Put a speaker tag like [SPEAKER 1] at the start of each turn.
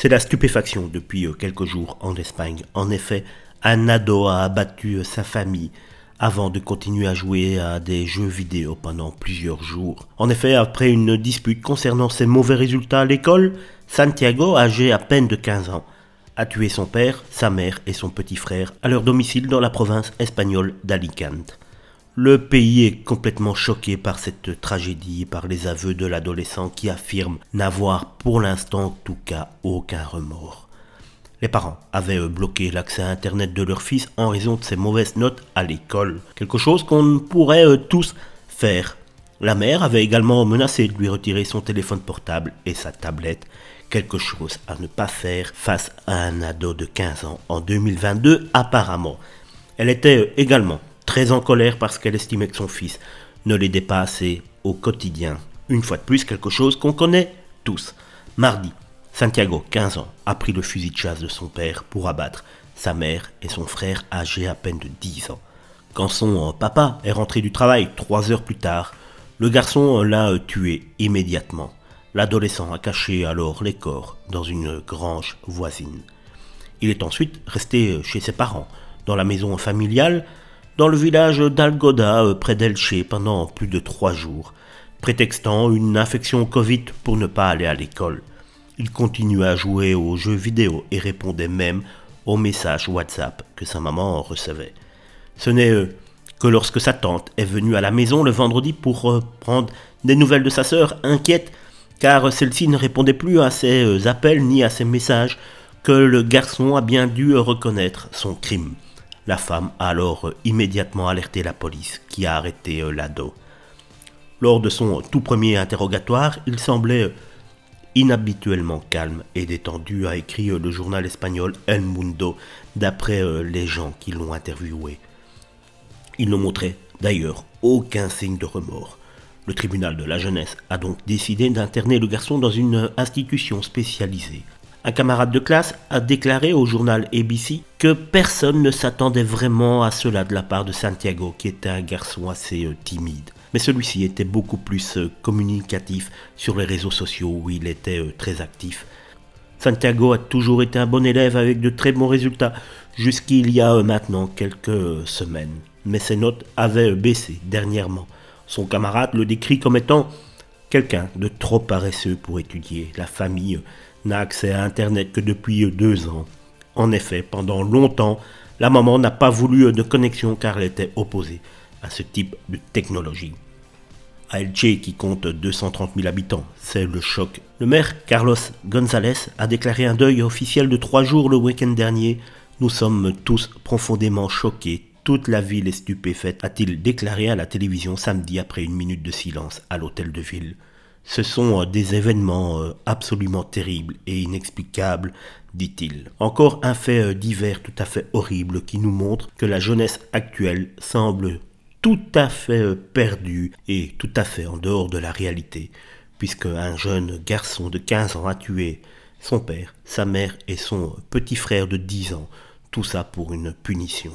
[SPEAKER 1] C'est la stupéfaction depuis euh, quelques jours en Espagne. En effet, un ado a abattu euh, sa famille avant de continuer à jouer à des jeux vidéo pendant plusieurs jours. En effet, après une dispute concernant ses mauvais résultats à l'école, Santiago, âgé à peine de 15 ans, a tué son père, sa mère et son petit frère à leur domicile dans la province espagnole d'Alicante. Le pays est complètement choqué par cette tragédie par les aveux de l'adolescent qui affirme n'avoir pour l'instant en tout cas aucun remords. Les parents avaient euh, bloqué l'accès à Internet de leur fils en raison de ses mauvaises notes à l'école, quelque chose qu'on pourrait euh, tous faire. La mère avait également menacé de lui retirer son téléphone portable et sa tablette, quelque chose à ne pas faire face à un ado de 15 ans en 2022 apparemment. Elle était euh, également très en colère parce qu'elle estimait que son fils ne l'aidait pas assez au quotidien. Une fois de plus, quelque chose qu'on connaît tous. Mardi, Santiago, 15 ans, a pris le fusil de chasse de son père pour abattre sa mère et son frère âgé à peine de 10 ans. Quand son euh, papa est rentré du travail trois heures plus tard, le garçon euh, l'a euh, tué immédiatement. L'adolescent a caché alors les corps dans une grange voisine. Il est ensuite resté chez ses parents, dans la maison familiale, dans le village d'Algoda, euh, près d'Elche, pendant plus de trois jours, prétextant une infection Covid pour ne pas aller à l'école. Il continuait à jouer aux jeux vidéo et répondait même aux messages WhatsApp que sa maman recevait. Ce n'est euh, que lorsque sa tante est venue à la maison le vendredi pour euh, prendre des nouvelles de sa sœur, inquiète, car celle-ci ne répondait plus à ses appels ni à ses messages, que le garçon a bien dû reconnaître son crime. La femme a alors euh, immédiatement alerté la police qui a arrêté euh, l'ado. Lors de son tout premier interrogatoire, il semblait euh, inhabituellement calme et détendu, a écrit le journal espagnol El Mundo, d'après les gens qui l'ont interviewé. Il ne montrait d'ailleurs aucun signe de remords. Le tribunal de la jeunesse a donc décidé d'interner le garçon dans une institution spécialisée un camarade de classe a déclaré au journal ABC que personne ne s'attendait vraiment à cela de la part de Santiago, qui était un garçon assez euh, timide. Mais celui-ci était beaucoup plus euh, communicatif sur les réseaux sociaux où il était euh, très actif. Santiago a toujours été un bon élève avec de très bons résultats, jusqu'il y a maintenant quelques semaines. Mais ses notes avaient baissé dernièrement. Son camarade le décrit comme étant Quelqu'un de trop paresseux pour étudier, la famille n'a accès à Internet que depuis deux ans. En effet, pendant longtemps, la maman n'a pas voulu de connexion car elle était opposée à ce type de technologie. À qui compte 230 000 habitants, c'est le choc. Le maire Carlos González a déclaré un deuil officiel de trois jours le week-end dernier. Nous sommes tous profondément choqués, toute la ville est stupéfaite, a-t-il déclaré à la télévision samedi après une minute de silence à l'hôtel de ville. Ce sont euh, des événements euh, absolument terribles et inexplicables, dit-il. Encore un fait euh, divers tout à fait horrible qui nous montre que la jeunesse actuelle semble tout à fait perdue et tout à fait en dehors de la réalité, puisque un jeune garçon de 15 ans a tué son père, sa mère et son petit frère de 10 ans, tout ça pour une punition.